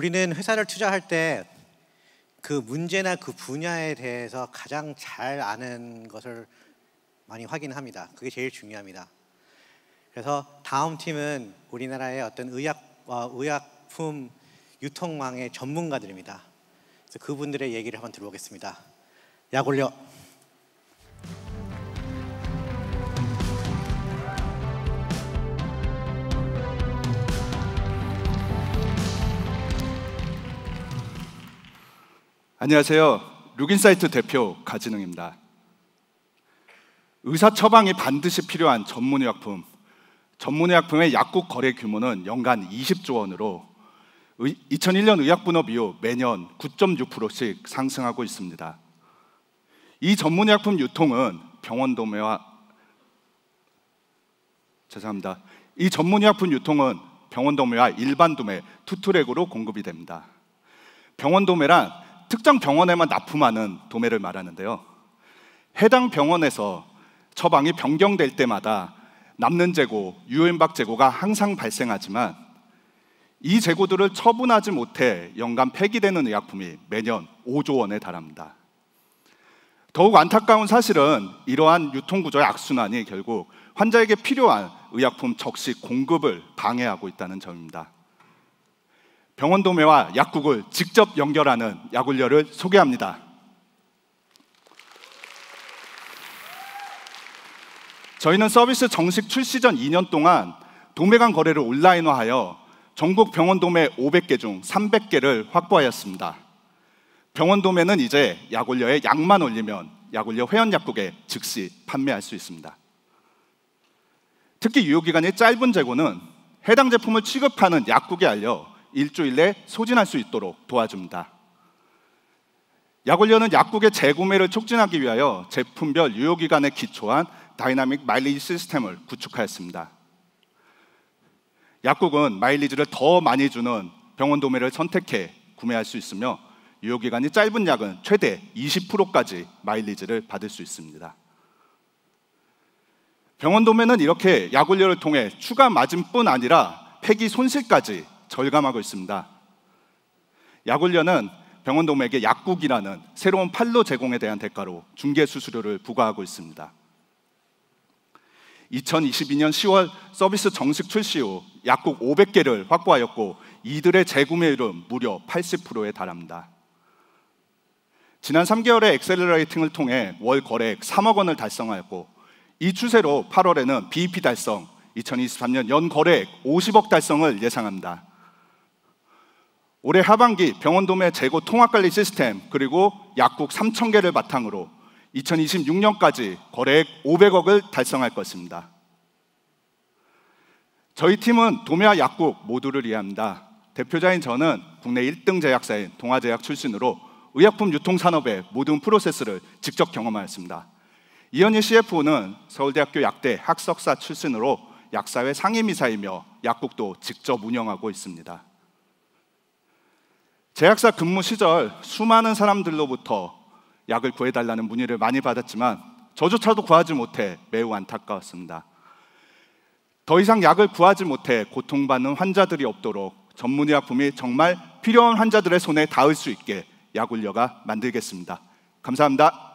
우리는 회사를 투자할 때 그 문제나 그 분야에 대해서 가장 잘 아는 것을 많이 확인합니다. 그게 제일 중요합니다. 그래서 다음 팀은 우리나라의 어떤 의약 어, 의약품 유통망의 전문가들입니다. 그래서 그분들의 얘기를 한번 들어보겠습니다. 약 올려. 안녕하세요. 루긴사이트 대표 가진웅입니다 의사 처방이 반드시 필요한 전문의약품, 전문의약품의 약국 거래 규모는 연간 20조 원으로 2001년 의약분업 이후 매년 9.6%씩 상승하고 있습니다. 이 전문의약품 유통은 병원 도매와 죄송합니다. 이 전문의약품 유통은 병원 도매와 일반 도매 투트랙으로 공급이 됩니다. 병원 도매란 특정 병원에만 납품하는 도매를 말하는데요. 해당 병원에서 처방이 변경될 때마다 남는 재고, 유엔박 재고가 항상 발생하지만 이 재고들을 처분하지 못해 연간 폐기되는 의약품이 매년 5조 원에 달합니다. 더욱 안타까운 사실은 이러한 유통구조의 악순환이 결국 환자에게 필요한 의약품 적시 공급을 방해하고 있다는 점입니다. 병원 도매와 약국을 직접 연결하는 약물료를 소개합니다. 저희는 서비스 정식 출시 전 2년 동안 도매 간 거래를 온라인화하여 전국 병원 도매 500개 중 300개를 확보하였습니다. 병원 도매는 이제 약올려에 약만 올리면 약올려 회원 약국에 즉시 판매할 수 있습니다. 특히 유효기간이 짧은 재고는 해당 제품을 취급하는 약국에 알려 일주일 내 소진할 수 있도록 도와줍니다. 약올려는 약국의 재구매를 촉진하기 위하여 제품별 유효기간에 기초한 다이나믹 마일리지 시스템을 구축하였습니다. 약국은 마일리지를 더 많이 주는 병원 도매를 선택해 구매할 수 있으며 유효기간이 짧은 약은 최대 20%까지 마일리지를 받을 수 있습니다. 병원 도매는 이렇게 약올려를 통해 추가 맞진뿐 아니라 폐기 손실까지 절감하고 있습니다. 약올려는 병원돔에게 약국이라는 새로운 판로 제공에 대한 대가로 중개 수수료를 부과하고 있습니다. 2022년 10월 서비스 정식 출시 후 약국 500개를 확보하였고 이들의 재구매율은 무려 80%에 달합니다. 지난 3개월의 엑셀러레이팅을 통해 월 거래액 3억 원을 달성하였고 이 추세로 8월에는 BEP 달성, 2023년 연 거래액 50억 달성을 예상합니다. 올해 하반기 병원 도매 재고 통합 관리 시스템 그리고 약국 3천 개를 바탕으로 2026년까지 거래액 500억을 달성할 것입니다. 저희 팀은 도매와 약국 모두를 이해합니다. 대표자인 저는 국내 1등 제약사인 동아제약 출신으로 의약품 유통 산업의 모든 프로세스를 직접 경험하였습니다. 이현희 CFO는 서울대학교 약대 학석사 출신으로 약사회 상임이사이며 약국도 직접 운영하고 있습니다. 제약사 근무 시절 수많은 사람들로부터 약을 구해달라는 문의를 많이 받았지만 저조차도 구하지 못해 매우 안타까웠습니다. 더 이상 약을 구하지 못해 고통받는 환자들이 없도록 전문의약품이 정말 필요한 환자들의 손에 닿을 수 있게 약울려가 만들겠습니다. 감사합니다.